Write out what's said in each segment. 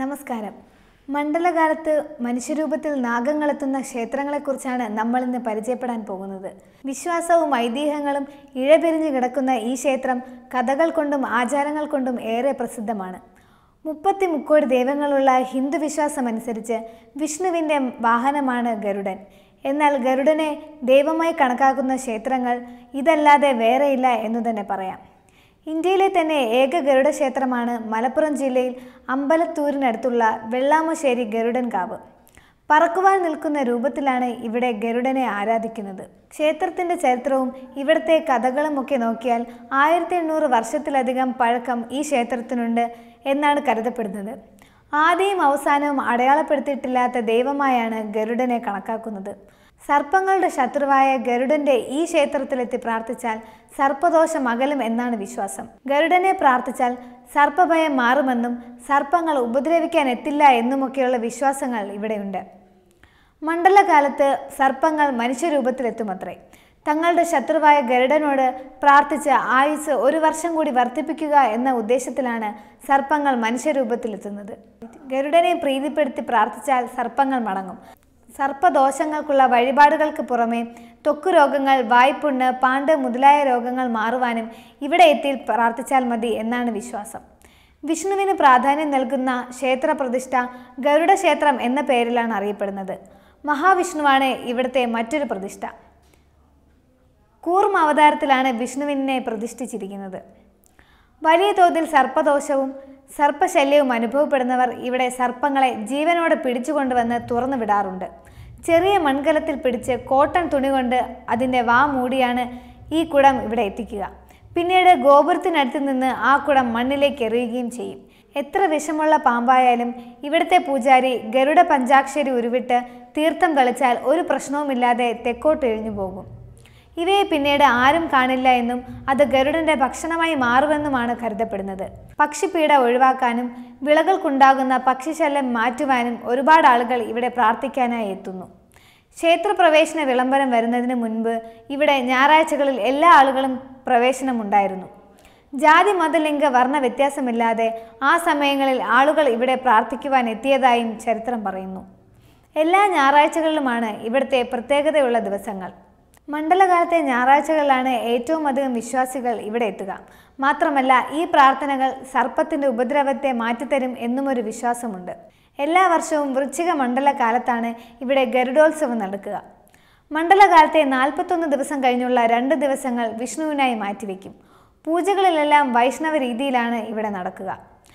നമസ്കാരം മണ്ഡലകാലത്ത് മനുഷ്യരൂപത്തിൽ നാഗങ്ങളെത്തുന്ന ക്ഷേത്രങ്ങളെക്കുറിച്ചാണ് നമ്മൾ ഇന്ന് പരിചയപ്പെടാൻ പോകുന്നത് വിശ്വാസവും ഐതിഹ്യങ്ങളും ഇഴപിരിഞ്ഞു കിടക്കുന്ന ഈ ക്ഷേത്രം കഥകൾ കൊണ്ടും ആചാരങ്ങൾ കൊണ്ടും ഏറെ പ്രസിദ്ധമാണ് മുപ്പത്തി മുക്കോടി ദൈവങ്ങളുള്ള ഹിന്ദു വിശ്വാസമനുസരിച്ച് വിഷ്ണുവിൻ്റെ വാഹനമാണ് ഗരുഡൻ എന്നാൽ ഗരുഡനെ ദൈവമായി കണക്കാക്കുന്ന ക്ഷേത്രങ്ങൾ ഇതല്ലാതെ വേറെയില്ല എന്നു തന്നെ പറയാം ഇന്ത്യയിലെ തന്നെ ഏക ഗരുഡ ക്ഷേത്രമാണ് മലപ്പുറം ജില്ലയിൽ അമ്പലത്തൂരിനടുത്തുള്ള വെള്ളാമശ്ശേരി ഗരുഡൻ കാവ് പറക്കുവാൻ നിൽക്കുന്ന രൂപത്തിലാണ് ഇവിടെ ഗരുഡനെ ആരാധിക്കുന്നത് ക്ഷേത്രത്തിൻ്റെ ചരിത്രവും ഇവിടുത്തെ ഒക്കെ നോക്കിയാൽ ആയിരത്തി എണ്ണൂറ് വർഷത്തിലധികം പഴക്കം ഈ ക്ഷേത്രത്തിനുണ്ട് എന്നാണ് കരുതപ്പെടുന്നത് ആദ്യവും അവസാനവും അടയാളപ്പെടുത്തിയിട്ടില്ലാത്ത ദൈവമായാണ് ഗരുഡനെ കണക്കാക്കുന്നത് സർപ്പങ്ങളുടെ ശത്രുവായ ഗരുഡന്റെ ഈ ക്ഷേത്രത്തിലെത്തി പ്രാർത്ഥിച്ചാൽ സർപ്പദോഷം അകലും എന്നാണ് വിശ്വാസം ഗരുഡനെ പ്രാർത്ഥിച്ചാൽ സർപ്പഭയം മാറുമെന്നും സർപ്പങ്ങൾ ഉപദ്രവിക്കാൻ എത്തില്ല എന്നുമൊക്കെയുള്ള വിശ്വാസങ്ങൾ ഇവിടെയുണ്ട് മണ്ഡലകാലത്ത് സർപ്പങ്ങൾ മനുഷ്യരൂപത്തിലെത്തുമത്രേ തങ്ങളുടെ ശത്രുവായ ഗരുഡനോട് പ്രാർത്ഥിച്ച് ആയുസ് ഒരു വർഷം കൂടി വർദ്ധിപ്പിക്കുക എന്ന ഉദ്ദേശത്തിലാണ് സർപ്പങ്ങൾ മനുഷ്യരൂപത്തിലെത്തുന്നത് ഗരുഡനെ പ്രീതിപ്പെടുത്തി പ്രാർത്ഥിച്ചാൽ സർപ്പങ്ങൾ മടങ്ങും സർപ്പദോഷങ്ങൾക്കുള്ള വഴിപാടുകൾക്ക് പുറമെ തൊക്കു രോഗങ്ങൾ വായ്പുണ്ണ് പാണ്ട് മുതലായ രോഗങ്ങൾ മാറുവാനും ഇവിടെ എത്തി പ്രാർത്ഥിച്ചാൽ മതി എന്നാണ് വിശ്വാസം വിഷ്ണുവിന് പ്രാധാന്യം നൽകുന്ന ക്ഷേത്ര പ്രതിഷ്ഠ എന്ന പേരിലാണ് അറിയപ്പെടുന്നത് മഹാവിഷ്ണുവാണ് ഇവിടുത്തെ മറ്റൊരു പ്രതിഷ്ഠ കൂർമ്മ അവതാരത്തിലാണ് വിഷ്ണുവിനെ പ്രതിഷ്ഠിച്ചിരിക്കുന്നത് വലിയ തോതിൽ സർപ്പദോഷവും സർപ്പശല്യവും അനുഭവപ്പെടുന്നവർ ഇവിടെ സർപ്പങ്ങളെ ജീവനോടെ പിടിച്ചുകൊണ്ടുവന്ന് തുറന്നു വിടാറുണ്ട് ചെറിയ മൺകലത്തിൽ പിടിച്ച് കോട്ടൺ തുണി കൊണ്ട് അതിൻ്റെ വാ മൂടിയാണ് ഈ കുടം ഇവിടെ എത്തിക്കുക പിന്നീട് ഗോപുരത്തിനടുത്ത് നിന്ന് ആ കുടം മണ്ണിലേക്ക് എറിയുകയും ചെയ്യും എത്ര വിഷമുള്ള പാമ്പായാലും ഇവിടുത്തെ പൂജാരി ഗരുഡ പഞ്ചാക്ഷരി ഉരുവിട്ട് തീർത്ഥം കളിച്ചാൽ ഒരു പ്രശ്നവുമില്ലാതെ തെക്കോട്ടെഴിഞ്ഞു പോകും ഇവയെ പിന്നീട് ആരും കാണില്ല എന്നും അത് ഗരുഡന്റെ ഭക്ഷണമായി മാറുമെന്നുമാണ് കരുതപ്പെടുന്നത് പക്ഷിപ്പീട ഒഴിവാക്കാനും വിളകൾക്കുണ്ടാകുന്ന പക്ഷിശല്യം മാറ്റുവാനും ഒരുപാട് ആളുകൾ ഇവിടെ പ്രാർത്ഥിക്കാനായി എത്തുന്നു ക്ഷേത്രപ്രവേശന വിളംബരം വരുന്നതിന് മുൻപ് ഇവിടെ ഞായറാഴ്ചകളിൽ എല്ലാ ആളുകളും പ്രവേശനമുണ്ടായിരുന്നു ജാതി മതലിംഗ വർണ്ണ വ്യത്യാസമില്ലാതെ ആ സമയങ്ങളിൽ ആളുകൾ ഇവിടെ പ്രാർത്ഥിക്കുവാൻ എത്തിയതായും ചരിത്രം പറയുന്നു എല്ലാ ഞായറാഴ്ചകളിലുമാണ് ഇവിടുത്തെ പ്രത്യേകതയുള്ള ദിവസങ്ങൾ മണ്ഡലകാലത്തെ ഞായറാഴ്ചകളിലാണ് ഏറ്റവും അധികം വിശ്വാസികൾ ഇവിടെ എത്തുക മാത്രമല്ല ഈ പ്രാർത്ഥനകൾ സർപ്പത്തിൻ്റെ ഉപദ്രവത്തെ മാറ്റിത്തരും എന്നുമൊരു വിശ്വാസമുണ്ട് എല്ലാ വർഷവും വൃശ്ചിക മണ്ഡലകാലത്താണ് ഇവിടെ ഗരുഡോത്സവം നടക്കുക മണ്ഡലകാലത്തെ നാൽപ്പത്തൊന്ന് ദിവസം കഴിഞ്ഞുള്ള രണ്ട് ദിവസങ്ങൾ വിഷ്ണുവിനായി മാറ്റിവെക്കും പൂജകളിലെല്ലാം വൈഷ്ണവ രീതിയിലാണ് ഇവിടെ നടക്കുക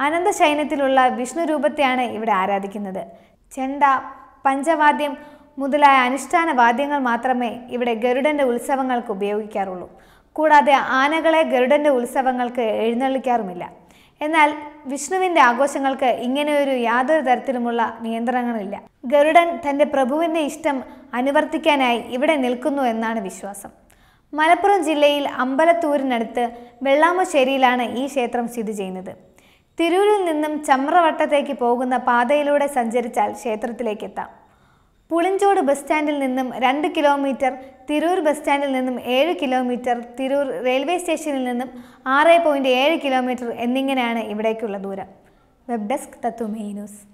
അനന്തശൈനത്തിലുള്ള വിഷ്ണു രൂപത്തെയാണ് ഇവിടെ ആരാധിക്കുന്നത് ചെണ്ട പഞ്ചവാദ്യം മുതലായ അനുഷ്ഠാന വാദ്യങ്ങൾ മാത്രമേ ഇവിടെ ഗരുഡന്റെ ഉത്സവങ്ങൾക്ക് ഉപയോഗിക്കാറുള്ളൂ കൂടാതെ ആനകളെ ഗരുഡന്റെ ഉത്സവങ്ങൾക്ക് എഴുന്നള്ളിക്കാറുമില്ല എന്നാൽ വിഷ്ണുവിന്റെ ആഘോഷങ്ങൾക്ക് ഇങ്ങനെയൊരു യാതൊരു തരത്തിലുമുള്ള നിയന്ത്രണങ്ങളില്ല ഗരുഡൻ തന്റെ പ്രഭുവിന്റെ ഇഷ്ടം അനുവർത്തിക്കാനായി ഇവിടെ നിൽക്കുന്നു എന്നാണ് വിശ്വാസം മലപ്പുറം ജില്ലയിൽ അമ്പലത്തൂരിനടുത്ത് വെള്ളാമശ്ശേരിയിലാണ് ഈ ക്ഷേത്രം സ്ഥിതി ചെയ്യുന്നത് തിരൂരിൽ നിന്നും ചമ്രവട്ടത്തേക്ക് പോകുന്ന പാതയിലൂടെ സഞ്ചരിച്ചാൽ ക്ഷേത്രത്തിലേക്കെത്താം പുളിഞ്ചോട് ബസ് സ്റ്റാൻഡിൽ നിന്നും രണ്ട് കിലോമീറ്റർ തിരൂർ ബസ് സ്റ്റാൻഡിൽ നിന്നും ഏഴ് കിലോമീറ്റർ തിരൂർ റെയിൽവേ സ്റ്റേഷനിൽ നിന്നും ആറ് പോയിൻറ്റ് ഏഴ് കിലോമീറ്റർ എന്നിങ്ങനെയാണ് ഇവിടേക്കുള്ള ദൂരം വെബ് ഡെസ്ക് തത്വമേ ന്യൂസ്